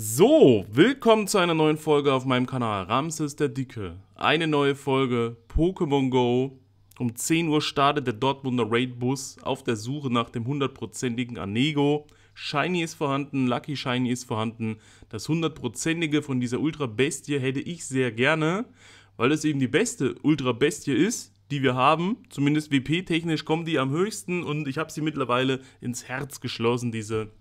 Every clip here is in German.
So, willkommen zu einer neuen Folge auf meinem Kanal Ramses der Dicke. Eine neue Folge Pokémon Go. Um 10 Uhr startet der Dortmunder Raid-Bus auf der Suche nach dem hundertprozentigen Anego. Shiny ist vorhanden, Lucky Shiny ist vorhanden. Das hundertprozentige von dieser Ultra-Bestie hätte ich sehr gerne, weil es eben die beste Ultra-Bestie ist, die wir haben. Zumindest WP-technisch kommt die am höchsten und ich habe sie mittlerweile ins Herz geschlossen, diese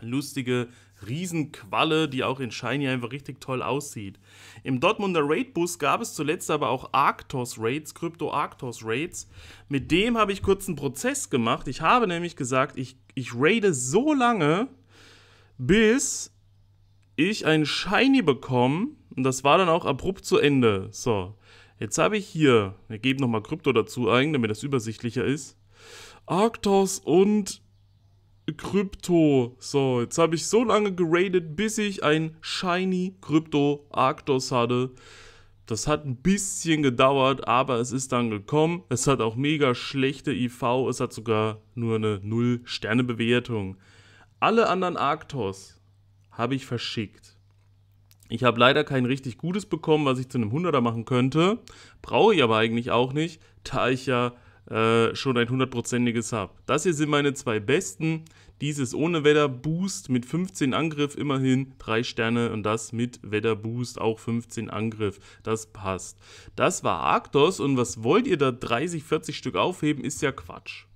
lustige Riesenqualle, die auch in Shiny einfach richtig toll aussieht. Im Dortmunder Raid-Bus gab es zuletzt aber auch Arctos-Raids, Krypto-Arctos-Raids. Mit dem habe ich kurz einen Prozess gemacht. Ich habe nämlich gesagt, ich, ich raide so lange, bis ich ein Shiny bekomme. Und das war dann auch abrupt zu Ende. So, jetzt habe ich hier, wir geben nochmal Krypto dazu ein, damit das übersichtlicher ist. Arctos und Krypto. So, jetzt habe ich so lange geradet, bis ich ein Shiny Krypto Arctos hatte. Das hat ein bisschen gedauert, aber es ist dann gekommen. Es hat auch mega schlechte IV. Es hat sogar nur eine 0-Sterne-Bewertung. Alle anderen Arctos habe ich verschickt. Ich habe leider kein richtig gutes bekommen, was ich zu einem 100er machen könnte. Brauche ich aber eigentlich auch nicht, da ich ja äh, schon ein hundertprozentiges habe. Das hier sind meine zwei besten. Dieses ohne Wetterboost mit 15 Angriff immerhin 3 Sterne und das mit Wetterboost auch 15 Angriff. Das passt. Das war Arktos und was wollt ihr da 30, 40 Stück aufheben, ist ja Quatsch.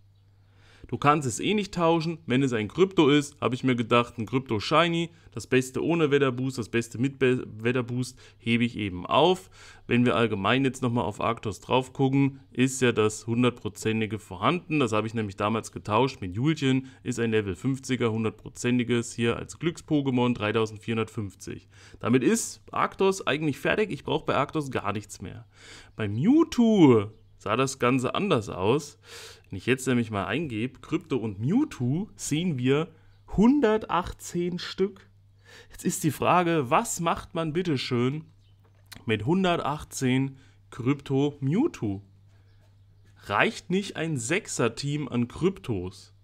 Du kannst es eh nicht tauschen. Wenn es ein Krypto ist, habe ich mir gedacht, ein Krypto Shiny, das Beste ohne Wetterboost, das Beste mit Be Wetterboost, hebe ich eben auf. Wenn wir allgemein jetzt nochmal auf Arctos drauf gucken, ist ja das 100%ige vorhanden. Das habe ich nämlich damals getauscht mit Julchen. Ist ein Level 50er, 100%iges hier als Glücks-Pokémon 3450. Damit ist Arctos eigentlich fertig. Ich brauche bei Arctos gar nichts mehr. Bei Mewtwo sah das Ganze anders aus. Wenn ich jetzt nämlich mal eingebe, Krypto und Mewtwo, sehen wir 118 Stück. Jetzt ist die Frage, was macht man bitte schön mit 118 Krypto Mewtwo? Reicht nicht ein Sechser-Team an Kryptos?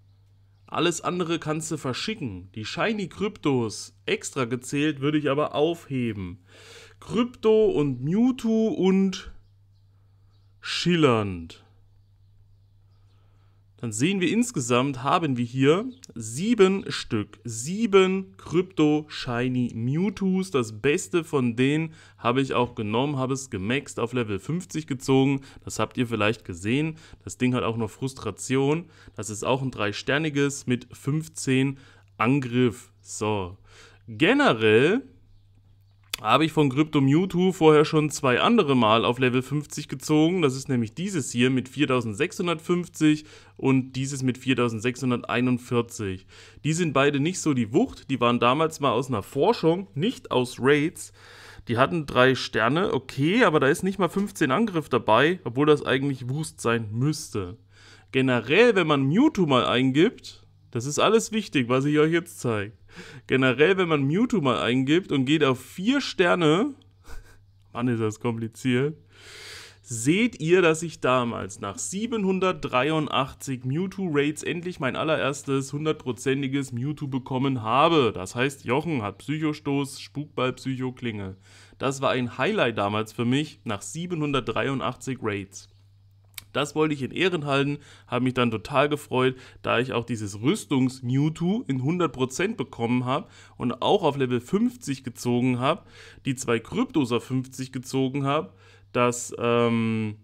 Alles andere kannst du verschicken. Die Shiny Kryptos extra gezählt würde ich aber aufheben. Krypto und Mewtwo und schillernd dann sehen wir insgesamt haben wir hier sieben Stück. Sieben Krypto Shiny Mewtwo's. Das Beste von denen habe ich auch genommen, habe es gemaxt auf Level 50 gezogen. Das habt ihr vielleicht gesehen. Das Ding hat auch noch Frustration. Das ist auch ein dreisterniges mit 15 Angriff. So. Generell habe ich von Crypto Mewtwo vorher schon zwei andere Mal auf Level 50 gezogen. Das ist nämlich dieses hier mit 4650 und dieses mit 4641. Die sind beide nicht so die Wucht. Die waren damals mal aus einer Forschung, nicht aus Raids. Die hatten drei Sterne, okay, aber da ist nicht mal 15 Angriff dabei, obwohl das eigentlich Wust sein müsste. Generell, wenn man Mewtwo mal eingibt, das ist alles wichtig, was ich euch jetzt zeige. Generell, wenn man Mewtwo mal eingibt und geht auf vier Sterne, Mann, ist das kompliziert, seht ihr, dass ich damals nach 783 mewtwo rates endlich mein allererstes hundertprozentiges Mewtwo bekommen habe. Das heißt, Jochen hat Psychostoß, Spukball, Psychoklinge. Das war ein Highlight damals für mich nach 783 Raids. Das wollte ich in Ehren halten, habe mich dann total gefreut, da ich auch dieses Rüstungs-Mewtwo in 100% bekommen habe und auch auf Level 50 gezogen habe, die zwei Kryptos auf 50 gezogen habe, das, ähm,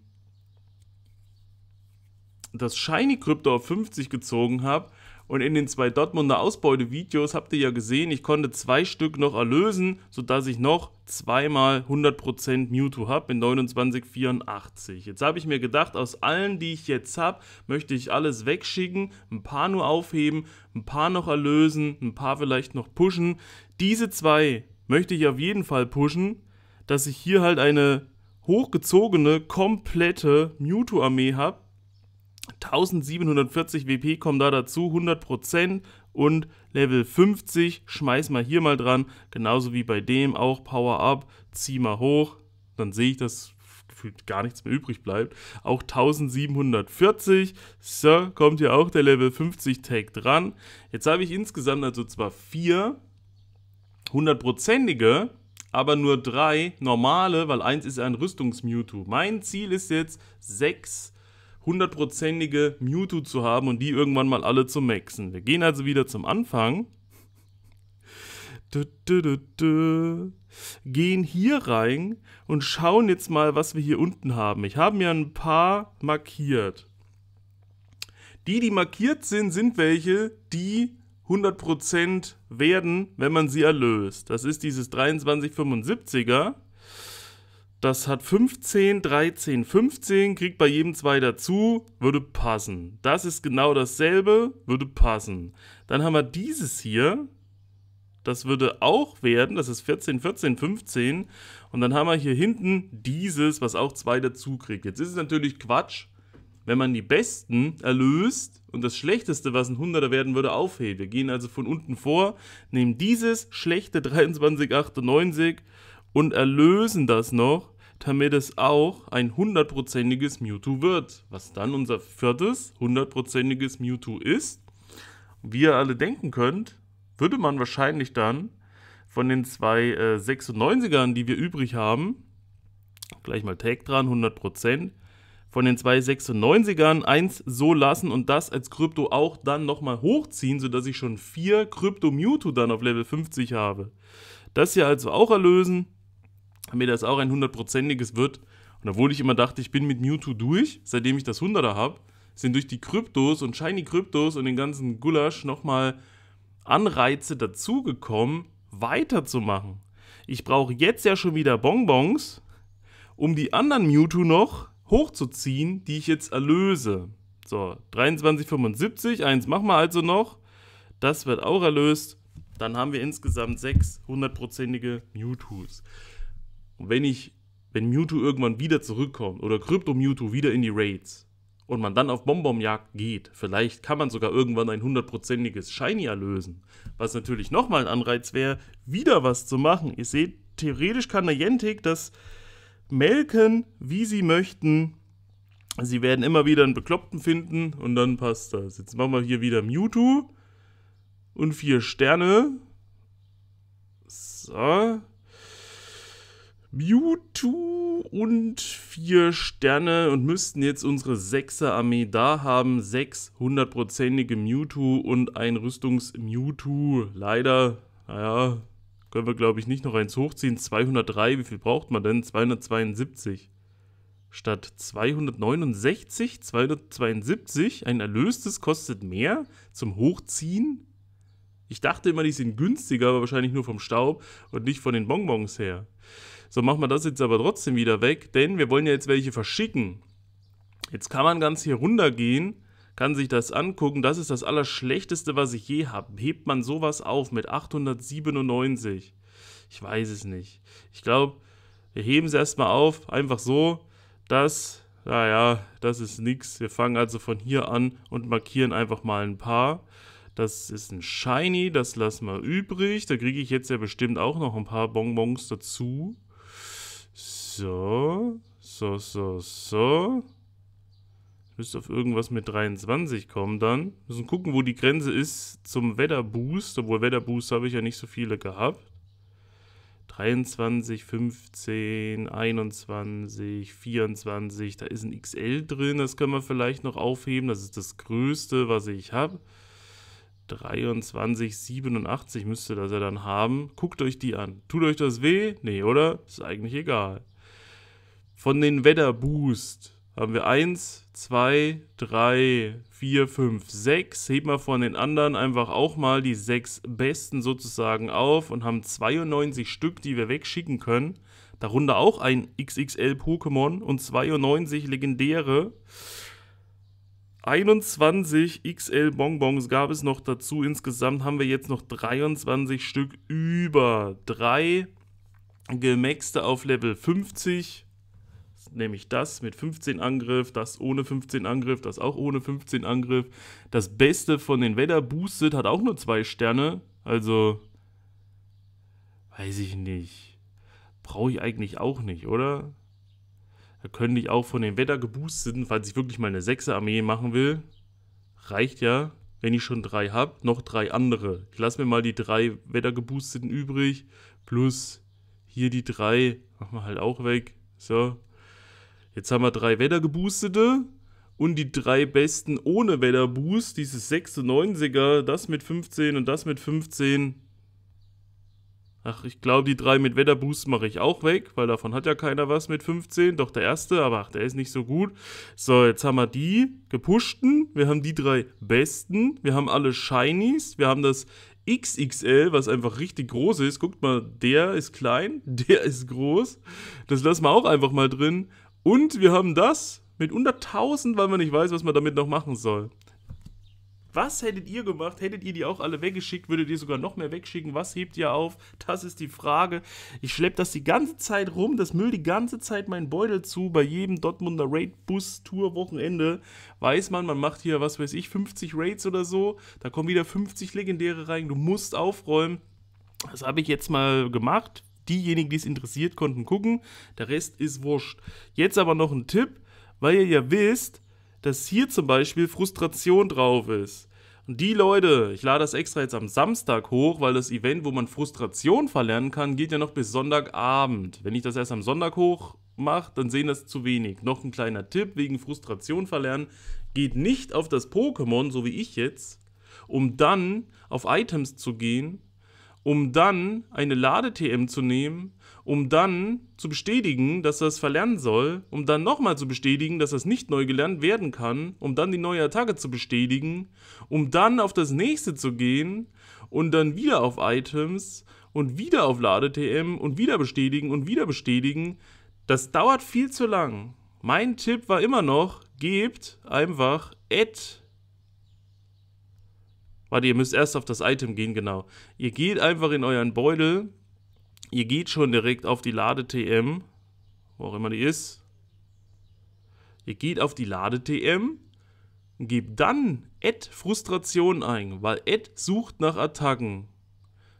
das Shiny Krypto auf 50 gezogen habe und in den zwei Dortmunder Ausbeutevideos habt ihr ja gesehen, ich konnte zwei Stück noch erlösen, sodass ich noch zweimal 100% Mewtwo habe in 2984. Jetzt habe ich mir gedacht, aus allen, die ich jetzt habe, möchte ich alles wegschicken, ein paar nur aufheben, ein paar noch erlösen, ein paar vielleicht noch pushen. Diese zwei möchte ich auf jeden Fall pushen, dass ich hier halt eine hochgezogene, komplette Mewtwo-Armee habe 1740 WP kommen da dazu, 100% und Level 50, schmeiß mal hier mal dran, genauso wie bei dem auch Power Up, zieh mal hoch, dann sehe ich, dass gefühlt gar nichts mehr übrig bleibt. Auch 1740, so kommt hier auch der Level 50 Tag dran. Jetzt habe ich insgesamt also zwar 4 100%ige, aber nur 3 normale, weil 1 ist ein Rüstungs-Mewtwo. Mein Ziel ist jetzt sechs hundertprozentige Mewtwo zu haben und die irgendwann mal alle zu maxen. Wir gehen also wieder zum Anfang. Du, du, du, gehen hier rein und schauen jetzt mal, was wir hier unten haben. Ich habe mir ein paar markiert. Die, die markiert sind, sind welche, die 100% werden, wenn man sie erlöst. Das ist dieses 2375er. Das hat 15, 13, 15, kriegt bei jedem zwei dazu, würde passen. Das ist genau dasselbe, würde passen. Dann haben wir dieses hier, das würde auch werden, das ist 14, 14, 15. Und dann haben wir hier hinten dieses, was auch zwei dazu kriegt. Jetzt ist es natürlich Quatsch, wenn man die Besten erlöst und das Schlechteste, was ein 100er werden würde, aufhebt. Wir gehen also von unten vor, nehmen dieses schlechte 23,98 und erlösen das noch damit es auch ein hundertprozentiges Mewtwo wird, was dann unser viertes hundertprozentiges Mewtwo ist. Wie ihr alle denken könnt, würde man wahrscheinlich dann von den zwei äh, 96ern, die wir übrig haben, gleich mal Tag dran, 100%, von den zwei 96ern eins so lassen und das als Krypto auch dann nochmal hochziehen, sodass ich schon vier Krypto Mewtwo dann auf Level 50 habe. Das hier also auch erlösen, damit das auch ein hundertprozentiges wird. Und obwohl ich immer dachte, ich bin mit Mewtwo durch, seitdem ich das 100er habe, sind durch die Kryptos und Shiny Kryptos und den ganzen Gulasch nochmal Anreize dazugekommen, weiterzumachen. Ich brauche jetzt ja schon wieder Bonbons, um die anderen Mewtwo noch hochzuziehen, die ich jetzt erlöse. So, 23,75, eins machen wir also noch. Das wird auch erlöst. Dann haben wir insgesamt sechs hundertprozentige Mewtwo's. Und wenn ich, wenn Mewtwo irgendwann wieder zurückkommt oder Krypto Mewtwo wieder in die Raids und man dann auf Bonbonjagd geht, vielleicht kann man sogar irgendwann ein hundertprozentiges Shiny erlösen. Was natürlich nochmal ein Anreiz wäre, wieder was zu machen. Ihr seht, theoretisch kann der Niantic das melken, wie sie möchten. Sie werden immer wieder einen Bekloppten finden und dann passt das. Jetzt machen wir hier wieder Mewtwo und vier Sterne. So. Mewtwo und vier Sterne und müssten jetzt unsere Sechser-Armee da haben. Sechs hundertprozentige Mewtwo und ein Rüstungs-Mewtwo. Leider, naja, können wir glaube ich nicht noch eins hochziehen. 203, wie viel braucht man denn? 272. Statt 269, 272. Ein erlöstes kostet mehr zum Hochziehen. Ich dachte immer, die sind günstiger, aber wahrscheinlich nur vom Staub und nicht von den Bonbons her. So, machen wir das jetzt aber trotzdem wieder weg, denn wir wollen ja jetzt welche verschicken. Jetzt kann man ganz hier runtergehen, kann sich das angucken. Das ist das Allerschlechteste, was ich je habe. Hebt man sowas auf mit 897? Ich weiß es nicht. Ich glaube, wir heben es erstmal auf, einfach so, dass, naja, das ist nichts. Wir fangen also von hier an und markieren einfach mal ein paar. Das ist ein Shiny, das lassen wir übrig. Da kriege ich jetzt ja bestimmt auch noch ein paar Bonbons dazu. So, so, so, so. Müsste auf irgendwas mit 23 kommen dann. Müssen gucken, wo die Grenze ist zum Wetterboost. Obwohl Wetterboost habe ich ja nicht so viele gehabt. 23, 15, 21, 24. Da ist ein XL drin. Das können wir vielleicht noch aufheben. Das ist das Größte, was ich habe. 23, 87 müsste das ja dann haben. Guckt euch die an. Tut euch das weh? Nee, oder? Ist eigentlich egal. Von den Wetterboost haben wir 1, 2, 3, 4, 5, 6. Heben wir von den anderen einfach auch mal die 6 besten sozusagen auf und haben 92 Stück, die wir wegschicken können. Darunter auch ein XXL Pokémon und 92 legendäre. 21 XL Bonbons gab es noch dazu. Insgesamt haben wir jetzt noch 23 Stück über. 3 gemaxte auf Level 50 nämlich das mit 15 Angriff, das ohne 15 Angriff, das auch ohne 15 Angriff. Das Beste von den Vader Boosted hat auch nur zwei Sterne, also weiß ich nicht. Brauche ich eigentlich auch nicht, oder? Da könnte ich auch von den Wetter geboosteten, falls ich wirklich mal eine 6 Armee machen will. Reicht ja, wenn ich schon drei habe, noch drei andere. Ich lasse mir mal die drei Wetter geboosteten übrig, plus hier die drei, machen wir halt auch weg. So, Jetzt haben wir drei Wettergeboostete und die drei besten ohne Wetterboost, dieses 96er, das mit 15 und das mit 15. Ach, ich glaube, die drei mit Wetterboost mache ich auch weg, weil davon hat ja keiner was mit 15. Doch der erste, aber ach, der ist nicht so gut. So, jetzt haben wir die gepushten. Wir haben die drei besten. Wir haben alle Shinies. Wir haben das XXL, was einfach richtig groß ist. Guckt mal, der ist klein, der ist groß. Das lassen wir auch einfach mal drin. Und wir haben das mit 100.000, weil man nicht weiß, was man damit noch machen soll. Was hättet ihr gemacht? Hättet ihr die auch alle weggeschickt? Würdet ihr sogar noch mehr wegschicken? Was hebt ihr auf? Das ist die Frage. Ich schleppe das die ganze Zeit rum, das Müll die ganze Zeit meinen Beutel zu. Bei jedem Dortmunder Raid-Bus-Tour-Wochenende weiß man, man macht hier, was weiß ich, 50 Raids oder so. Da kommen wieder 50 Legendäre rein. Du musst aufräumen. Das habe ich jetzt mal gemacht diejenigen, die es interessiert, konnten gucken. Der Rest ist wurscht. Jetzt aber noch ein Tipp, weil ihr ja wisst, dass hier zum Beispiel Frustration drauf ist. Und die Leute, ich lade das extra jetzt am Samstag hoch, weil das Event, wo man Frustration verlernen kann, geht ja noch bis Sonntagabend. Wenn ich das erst am Sonntag hoch mache, dann sehen das zu wenig. Noch ein kleiner Tipp wegen Frustration verlernen. Geht nicht auf das Pokémon, so wie ich jetzt, um dann auf Items zu gehen um dann eine Lade-TM zu nehmen, um dann zu bestätigen, dass er es verlernen soll, um dann nochmal zu bestätigen, dass das nicht neu gelernt werden kann, um dann die neue Attacke zu bestätigen, um dann auf das nächste zu gehen und dann wieder auf Items und wieder auf Lade-TM und wieder bestätigen und wieder bestätigen. Das dauert viel zu lang. Mein Tipp war immer noch, gebt einfach Add Warte, ihr müsst erst auf das Item gehen, genau. Ihr geht einfach in euren Beutel. Ihr geht schon direkt auf die Lade-TM. Wo auch immer die ist. Ihr geht auf die Lade-TM. Gebt dann Add Frustration ein, weil Add sucht nach Attacken.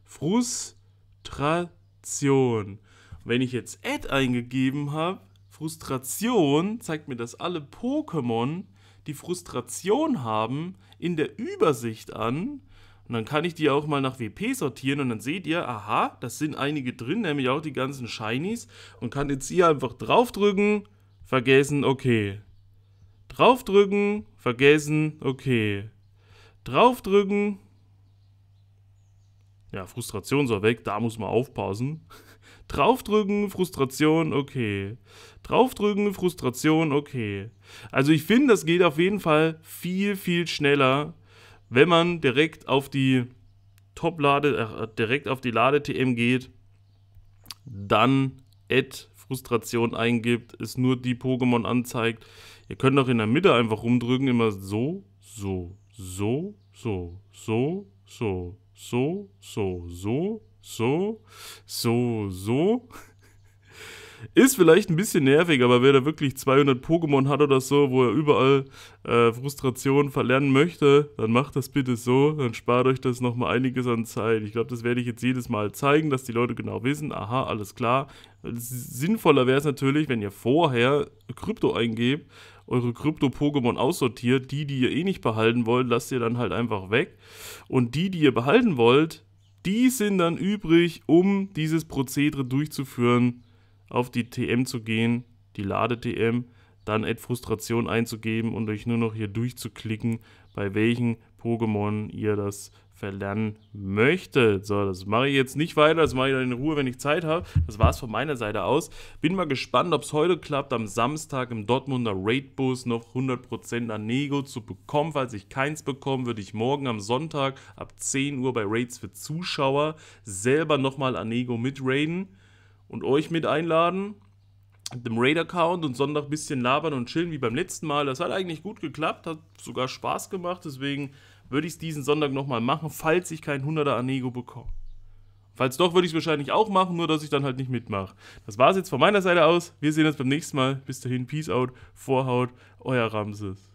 Frustration. Wenn ich jetzt Add eingegeben habe, Frustration, zeigt mir dass alle Pokémon, die Frustration haben in der Übersicht an. Und dann kann ich die auch mal nach WP sortieren und dann seht ihr, aha, das sind einige drin, nämlich auch die ganzen Shinies. Und kann jetzt hier einfach draufdrücken, vergessen, okay. Draufdrücken, vergessen, okay. Draufdrücken. Ja, Frustration soll weg, da muss man aufpassen. Draufdrücken, Frustration, okay. Draufdrücken, Frustration, okay. Also ich finde, das geht auf jeden Fall viel, viel schneller, wenn man direkt auf die Top-Lade, äh, direkt auf die Lade-TM geht, dann Add Frustration eingibt, es nur die Pokémon anzeigt. Ihr könnt auch in der Mitte einfach rumdrücken, immer so, so, so, so, so, so, so, so, so, so, so, so. Ist vielleicht ein bisschen nervig, aber wer da wirklich 200 Pokémon hat oder so, wo er überall äh, Frustration verlernen möchte, dann macht das bitte so, dann spart euch das nochmal einiges an Zeit. Ich glaube, das werde ich jetzt jedes Mal zeigen, dass die Leute genau wissen, aha, alles klar. Sinnvoller wäre es natürlich, wenn ihr vorher Krypto eingebt, eure Krypto-Pokémon aussortiert. Die, die ihr eh nicht behalten wollt, lasst ihr dann halt einfach weg. Und die, die ihr behalten wollt, die sind dann übrig, um dieses Prozedere durchzuführen, auf die TM zu gehen, die Lade-TM, dann Add Frustration einzugeben und euch nur noch hier durchzuklicken, bei welchen Pokémon ihr das verlernen möchte. So, das mache ich jetzt nicht weiter, das mache ich dann in Ruhe, wenn ich Zeit habe. Das war es von meiner Seite aus. Bin mal gespannt, ob es heute klappt, am Samstag im Dortmunder Raidbus noch 100% Anego zu bekommen. Falls ich keins bekomme, würde ich morgen am Sonntag ab 10 Uhr bei Raids für Zuschauer selber nochmal Anego mit raiden und euch mit einladen dem Raid-Account und Sonntag ein bisschen labern und chillen wie beim letzten Mal. Das hat eigentlich gut geklappt, hat sogar Spaß gemacht, deswegen würde ich es diesen Sonntag nochmal machen, falls ich keinen 100er Anego bekomme. Falls doch, würde ich es wahrscheinlich auch machen, nur dass ich dann halt nicht mitmache. Das war es jetzt von meiner Seite aus. Wir sehen uns beim nächsten Mal. Bis dahin, Peace out, Vorhaut, euer Ramses.